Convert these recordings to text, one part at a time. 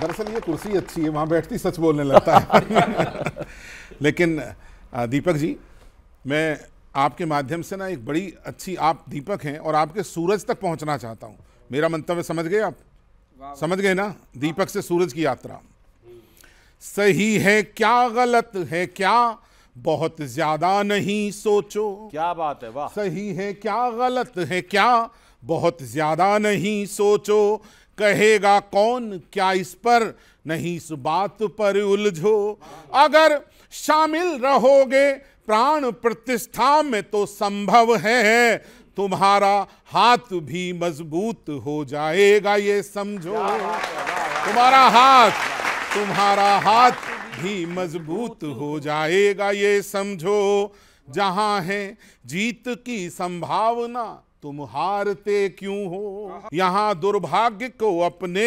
दरअसल ये कुर्सी अच्छी है वहाँ बैठती सच बोलने लगता है लेकिन दीपक जी मैं आपके माध्यम से ना एक बड़ी अच्छी आप दीपक हैं और आपके सूरज तक पहुँचना चाहता हूँ मेरा मंतव्य समझ गए आप समझ गए ना हाँ। दीपक से सूरज की यात्रा सही है क्या गलत है क्या बहुत ज्यादा नहीं सोचो क्या बात है वाह सही है क्या गलत है क्या बहुत ज्यादा नहीं सोचो कहेगा कौन क्या इस पर नहीं इस बात पर उलझो अगर शामिल रहोगे प्राण प्रतिष्ठा में तो संभव है तुम्हारा हाथ भी मजबूत हो जाएगा ये समझो तुम्हारा हाथ तुम्हारा हाथ भी मजबूत हो जाएगा ये समझो जहां है जीत की संभावना तुम हारते क्यों हो यहाँ दुर्भाग्य को अपने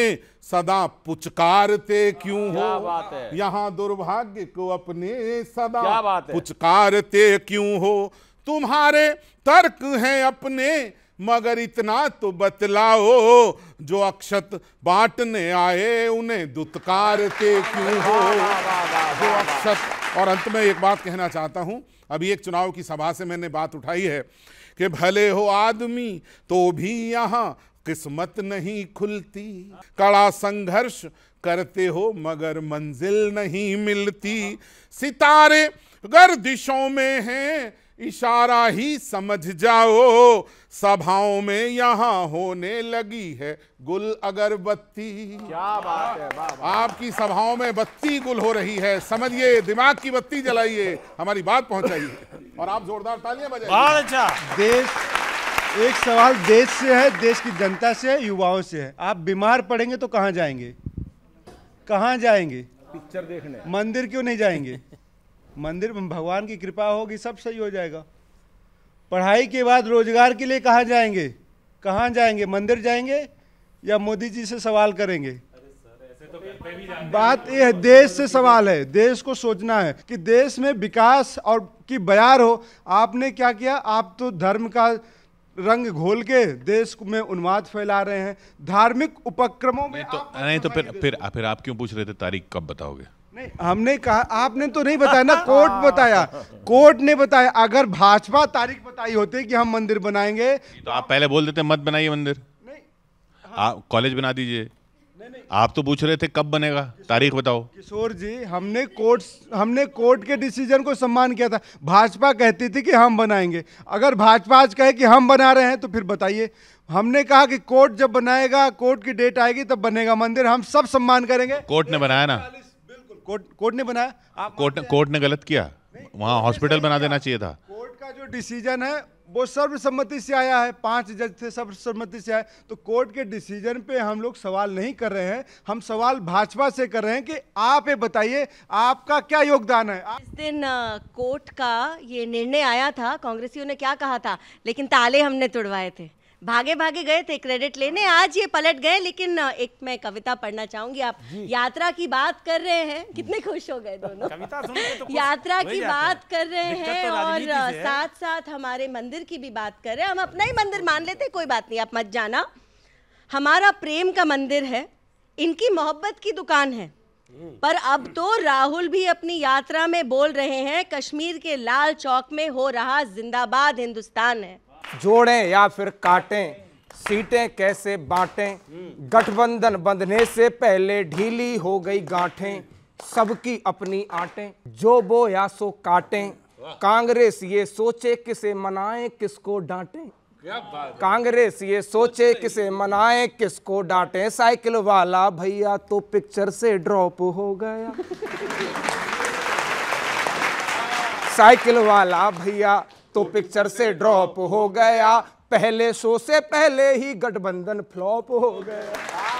सदा पुचकारते क्यों हो यहाँ दुर्भाग्य को अपने सदा पुचकारते क्यों हो तुम्हारे तर्क हैं अपने मगर इतना तो बतलाओ जो अक्षत बांटने आए उन्हें दुत्कारते क्यों हो जो अक्षत और अंत में एक बात कहना चाहता हूं अभी एक चुनाव की सभा से मैंने बात उठाई है कि भले हो आदमी तो भी यहाँ किस्मत नहीं खुलती कड़ा संघर्ष करते हो मगर मंजिल नहीं मिलती सितारे गर्दिशों में हैं इशारा ही समझ जाओ सभाओं में यहाँ होने लगी है गुल बत्ती क्या बात है आपकी सभाओं में बत्ती गुल हो रही है समझिए दिमाग की बत्ती जलाइए हमारी बात पहुंचाइए और आप जोरदार तालियां बजाइए बहुत अच्छा देश एक सवाल देश से है देश की जनता से है युवाओं से है आप बीमार पड़ेंगे तो कहाँ जाएंगे कहाँ जाएंगे पिक्चर देखने मंदिर क्यों नहीं जाएंगे मंदिर में भगवान की कृपा होगी सब सही हो जाएगा पढ़ाई के बाद रोजगार के लिए कहाँ जाएंगे कहाँ जाएंगे मंदिर जाएंगे या मोदी जी से सवाल करेंगे बात यह है देश से सवाल है देश को सोचना है कि देश में विकास और की बयार हो आपने क्या किया आप तो धर्म का रंग घोल के देश में उन्माद फैला रहे हैं धार्मिक उपक्रमों में नहीं तो नहीं तो फिर फिर फिर आप क्यों पूछ रहे थे तारीख कब बताओगे नहीं हमने कहा आपने तो नहीं बताया ना कोर्ट बताया कोर्ट ने बताया अगर भाजपा तारीख बताई होती कि हम मंदिर बनाएंगे तो आप पहले बोल देते मत बनाइए मंदिर नहीं आप कॉलेज बना दीजिए आप तो पूछ रहे थे कब बनेगा तारीख बताओ किशोर जी हमने कोर्ट हमने कोर्ट के डिसीजन को सम्मान किया था भाजपा कहती थी कि हम बनाएंगे अगर भाजपा आज कहे कि हम बना रहे हैं तो फिर बताइए हमने कहा कि कोर्ट जब बनाएगा कोर्ट की डेट आएगी तब बनेगा मंदिर हम सब सम्मान करेंगे कोर्ट ने बनाया ना कोर्ट कोर्ट ने बनाया आप कोर्ट कोर्ट ने गलत किया वहाँ हॉस्पिटल बना देना चाहिए था कोर्ट का जो डिसीजन है वो सर्वसम्मति से आया है पांच जज थे सर्वसम्मति से आए तो कोर्ट के डिसीजन पे हम लोग सवाल नहीं कर रहे हैं हम सवाल भाजपा से कर रहे हैं कि आप ये बताइए आपका क्या योगदान है इस दिन कोर्ट का ये निर्णय आया था कांग्रेसियों ने क्या कहा था लेकिन ताले हमने तोड़वाए थे भागे भागे गए थे क्रेडिट लेने आज ये पलट गए लेकिन एक मैं कविता पढ़ना चाहूंगी आप यात्रा की बात कर रहे हैं कितने खुश हो गए दोनों कविता तो यात्रा की बात कर रहे तो हैं और साथ साथ हमारे मंदिर की भी बात कर रहे हैं हम अपना ही मंदिर मान लेते कोई बात नहीं आप मत जाना हमारा प्रेम का मंदिर है इनकी मोहब्बत की दुकान है हम्म। पर अब तो राहुल भी अपनी यात्रा में बोल रहे हैं कश्मीर के लाल चौक में हो रहा जिंदाबाद हिंदुस्तान है जोड़ें या फिर काटें सीटें कैसे बांटें गठबंधन बंधने से पहले ढीली हो गई गांठें सबकी अपनी आटे जो बो या सो काटें कांग्रेस ये सोचे किसे मनाए किसको डांटें कांग्रेस ये सोचे किसे मनाए किसको डांटे साइकिल वाला भैया तो पिक्चर से ड्रॉप हो गया साइकिल वाला भैया तो पिक्चर से ड्रॉप हो गया पहले शो से पहले ही गठबंधन फ्लॉप हो गया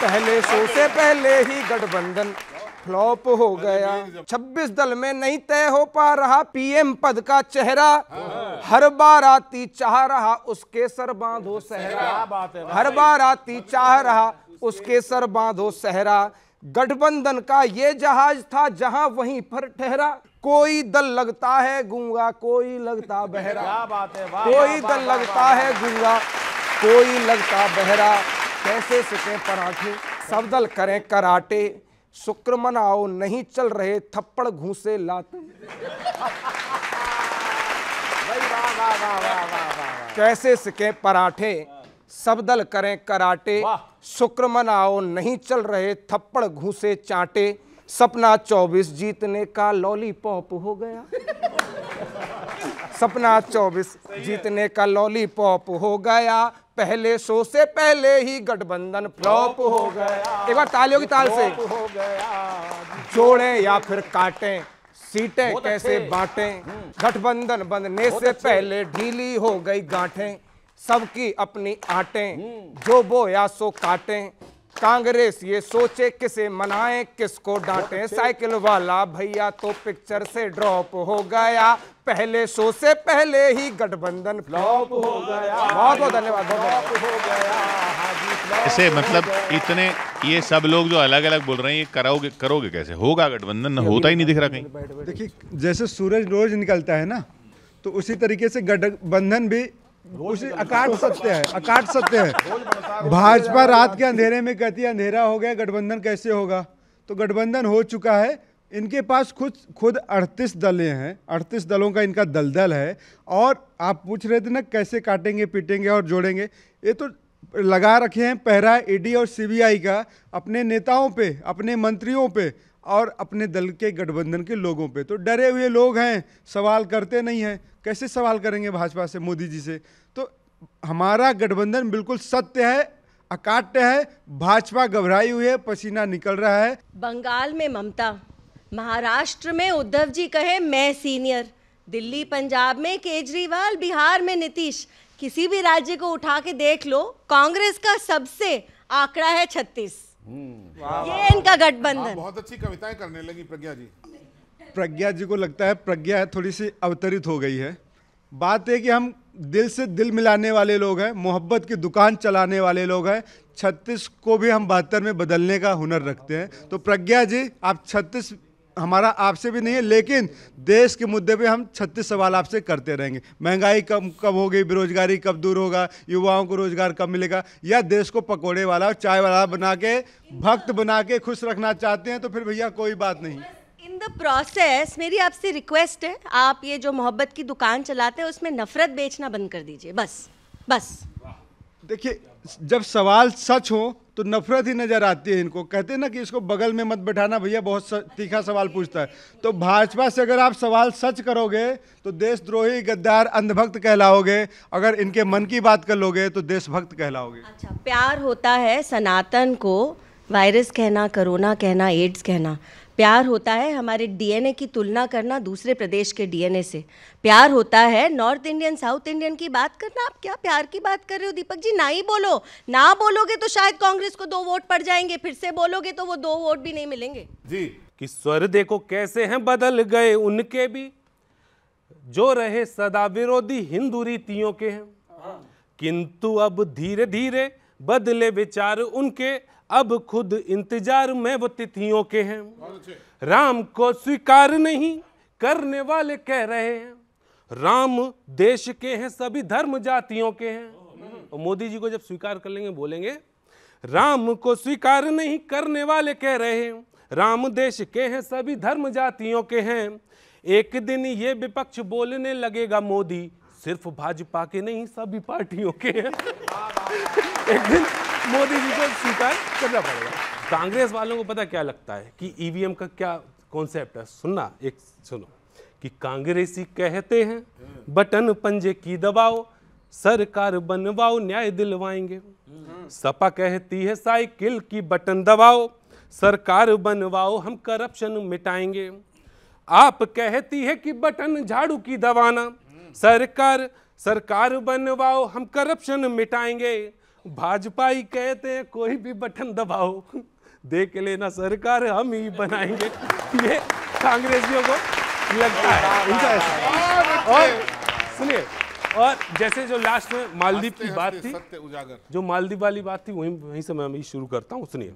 पहले शो से पहले ही गठबंधन फ्लॉप हो गया 26 दल में नहीं तय हो पा रहा पीएम पद का चेहरा हर बार आती चाह रहा उसके सर बांधो सहरा हर बार आती चाह रहा उसके सर बांधो सहरा गठबंधन का ये जहाज था जहां वहीं पर ठहरा कोई दल लगता है गूंगा कोई लगता बहरा बात है वाह कोई दल लगता है गूंगा कोई लगता बहरा कैसे सिके पराठे सब दल करें कराटे शुक्र मनाओ नहीं चल रहे थप्पड़ घूसे लाते कैसे सिके पराठे सब दल करें कराटे शुक्र मनाओ नहीं चल रहे थप्पड़ घूसे चाटे सपना चौबीस जीतने का लॉलीपॉप हो गया सपना चौबीस जीतने का लॉलीपॉप हो गया पहले शो से पहले ही गठबंधन फ्लॉप हो गया एक बार तालियों की ताल से हो गया जोड़े या फिर काटे सीटें कैसे बांटे हम्म। गठबंधन बनने से पहले ढीली हो गई गांठें सबकी अपनी आटे हम्म। जो बोया सो काटे कांग्रेस ये सोचे किसे मनाए किसको डांटे साइकिल वाला भैया तो पिक्चर से ड्रॉप हो गया पहले शो से पहले ही गठबंधन फ्लॉप हो गया बहुत बहुत धन्यवाद ऐसे हाँ मतलब इतने ये सब लोग जो अलग अलग बोल रहे हैं ये कराओगे करोगे कैसे होगा गठबंधन ना होता ही नहीं दिख रहा कहीं देखिए जैसे सूरज रोज निकलता है ना तो उसी तरीके से गठबंधन भी अकाट सत्य है अकाट भाजपा रात के अंधेरे में कहती है अंधेरा हो गया गठबंधन कैसे होगा तो गठबंधन हो चुका है इनके पास खुद खुद अड़तीस दलें हैं अड़तीस दलों का इनका दलदल है और आप पूछ रहे थे ना कैसे काटेंगे पीटेंगे और जोड़ेंगे ये तो लगा रखे हैं पहरा ईडी और सीबीआई का अपने नेताओं पे अपने मंत्रियों पे और अपने दल के गठबंधन के लोगों पे तो डरे हुए लोग हैं सवाल करते नहीं हैं कैसे सवाल करेंगे भाजपा से मोदी जी से तो हमारा गठबंधन बिल्कुल सत्य है अकाट्य है भाजपा घबराई हुई है पसीना निकल रहा है बंगाल में ममता महाराष्ट्र में उद्धव जी कहे मैं सीनियर दिल्ली पंजाब में केजरीवाल बिहार में नीतीश किसी भी राज्य को उठा के देख लो कांग्रेस का सबसे आंकड़ा है छत्तीस हम्म। ये इनका गठबंधन बहुत अच्छी कविताएं करने लगी प्रज्ञा जी प्रज्ञा जी को लगता है प्रज्ञा थोड़ी सी अवतरित हो गई है बात है कि हम दिल से दिल मिलाने वाले लोग हैं मोहब्बत की दुकान चलाने वाले लोग हैं छत्तीस को भी हम बहत्तर में बदलने का हुनर रखते हैं तो प्रज्ञा जी आप छत्तीस हमारा आपसे भी नहीं है लेकिन देश के मुद्दे पे हम छत्तीस सवाल आपसे करते रहेंगे महंगाई कब कब होगी बेरोजगारी कब दूर होगा युवाओं को रोजगार कब मिलेगा या देश को पकोड़े वाला चाय वाला बना के भक्त बना के खुश रखना चाहते हैं तो फिर भैया कोई बात नहीं इन द प्रोसेस मेरी आपसे रिक्वेस्ट है आप ये जो मोहब्बत की दुकान चलाते हैं उसमें नफरत बेचना बंद कर दीजिए बस बस देखिए जब सवाल सच हो तो नफरत ही नज़र आती है इनको कहते हैं ना कि इसको बगल में मत बैठाना भैया बहुत तीखा सवाल पूछता है तो भाजपा से अगर आप सवाल सच करोगे तो देशद्रोही गद्दार अंधभक्त कहलाओगे अगर इनके मन की बात कर लोगे तो देशभक्त कहलाओगे अच्छा प्यार होता है सनातन को वायरस कहना कोरोना कहना एड्स कहना प्यार होता है हमारे डीएनए की तुलना करना दूसरे प्रदेश के डीएनए से प्यार होता है नॉर्थ इंडियन साउथ इंडियन की बात करना आप क्या प्यार की बात कर रहे हो दीपक जी ना ही बोलो ना बोलोगे तो शायद कांग्रेस को दो वोट पड़ जाएंगे फिर से बोलोगे तो वो दो वोट भी नहीं मिलेंगे जी कि स्वर देखो कैसे हैं बदल गए उनके भी जो रहे सदा विरोधी हिंदू रीतियों के हैं किंतु अब धीरे धीरे बदले विचार उनके अब खुद इंतजार में वो तिथियों के हैं राम को स्वीकार नहीं करने वाले कह रहे हैं राम देश के हैं सभी धर्म जातियों के हैं और मोदी जी को जब स्वीकार कर लेंगे बोलेंगे राम को स्वीकार नहीं करने वाले कह रहे हैं राम देश के हैं सभी धर्म जातियों के हैं एक दिन ये विपक्ष बोलने लगेगा मोदी सिर्फ भाजपा के नहीं सभी पार्टियों के हैं एक दिन मोदी जी को स्वीकार करना पड़ेगा कांग्रेस वालों को पता क्या लगता है कि ईवीएम e का क्या कॉन्सेप्ट है सुनना एक सुनो कि कांग्रेसी कहते हैं बटन पंजे की दबाओ सरकार बनवाओ न्याय दिलवाएंगे सपा कहती है साइकिल की बटन दबाओ सरकार बनवाओ हम करप्शन मिटाएंगे आप कहती है कि बटन झाड़ू की दबाना सरकार सरकार बनवाओ हम करप्शन मिटाएंगे भाजपा ही कहते हैं कोई भी बटन दबाओ देख लेना सरकार हम ही बनाएंगे ये कांग्रेसियों को लगता है उनका और सुनिए और जैसे जो लास्ट में मालदीप की बात थी उजागर जो मालदीप वाली बात थी वहीं वहीं से मैं शुरू करता हूँ सुनिए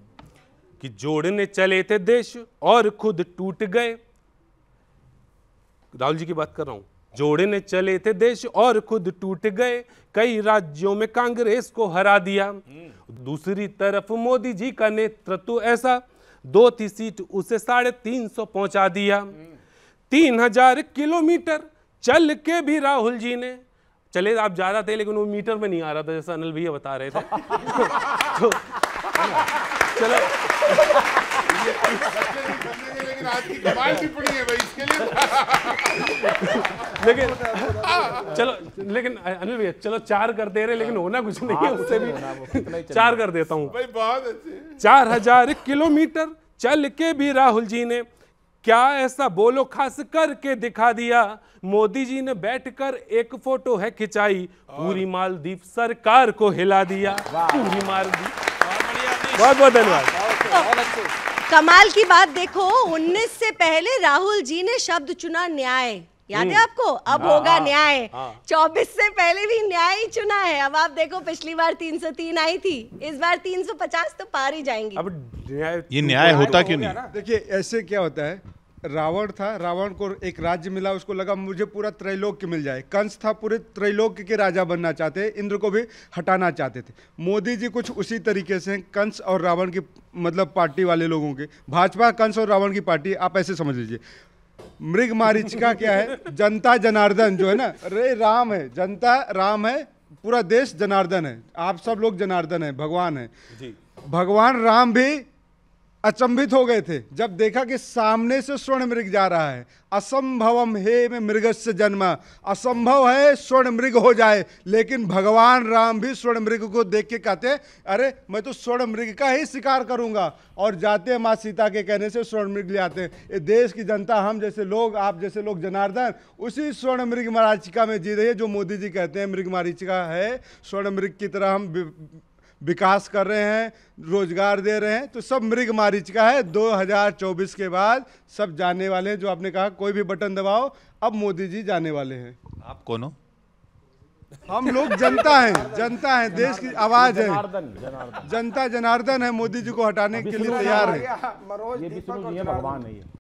कि जोड़ने चले थे देश और खुद टूट गए राहुल जी की बात कर रहा हूं जोड़ने चले थे देश और खुद टूट गए कई राज्यों में कांग्रेस को हरा दिया दूसरी तरफ मोदी जी का नेतृत्व ऐसा दो थी सीट उसे साढ़े तीन सौ पहुंचा दिया तीन हजार किलोमीटर चल के भी राहुल जी ने चले आप ज्यादा थे लेकिन वो मीटर में नहीं आ रहा था जैसा अनिल भैया बता रहे थे तो, चलो लेकिन चलो लेकिन अनिल भैया चलो चार कर दे रहे लेकिन होना कुछ नहीं है हाँ, उससे भी चार कर देता हूँ चार हजार किलोमीटर चल के भी राहुल जी ने क्या ऐसा बोलो खास करके दिखा दिया मोदी जी ने बैठकर एक फोटो है खिंचाई पूरी मालदीप सरकार को हिला दिया पूरी मालदीप बहुत बहुत धन्यवाद कमाल की बात देखो 19 से पहले राहुल जी ने शब्द चुना न्याय याद है हम्म। आपको अब आ, हाँ, होगा हाँ, न्याय हाँ। चौबीस से पहले भी न्याय ही चुना है अब आप देखो पिछली बार तीन सौ तीन आई थी इस बार तीन सौ पचास तो पार ही जाएंगी अब न्याय ये न्याय तो होता क्यों नहीं देखिए ऐसे क्या होता है रावण था रावण को एक राज्य मिला उसको लगा मुझे पूरा त्रैलोक मिल जाए कंस था पूरे त्रैलोक के राजा बनना चाहते इंद्र को भी हटाना चाहते थे मोदी जी कुछ उसी तरीके से कंस और रावण की मतलब पार्टी वाले लोगों के भाजपा कंस और रावण की पार्टी आप ऐसे समझ लीजिए मृग मारिचिका क्या है जनता जनार्दन जो है ना अरे राम है जनता राम है पूरा देश जनार्दन है आप सब लोग जनार्दन है भगवान है जी भगवान राम भी अचंभित हो गए थे जब देखा कि सामने से स्वर्ण मृग जा रहा है असंभवम हे में मृग से जन्म असंभव है स्वर्ण मृग हो जाए लेकिन भगवान राम भी स्वर्ण मृग को देख के कहते अरे मैं तो स्वर्ण मृग का ही शिकार करूंगा और जाते हैं माँ सीता के कहने से स्वर्ण मृग ले आते हैं ये देश की जनता हम जैसे लोग आप जैसे लोग जनार्दन उसी स्वर्ण मृग मराचिका में जी रही है जो मोदी जी कहते हैं मृग मरीचिका है स्वर्ण मृग की तरह हम विकास कर रहे हैं रोजगार दे रहे हैं तो सब मृग मारिच का है 2024 के बाद सब जाने वाले हैं जो आपने कहा कोई भी बटन दबाओ अब मोदी जी जाने वाले हैं आप कौन हो हम लोग जनता हैं जनता है देश की आवाज है जनता जनार्दन है मोदी जी को हटाने के लिए तैयार है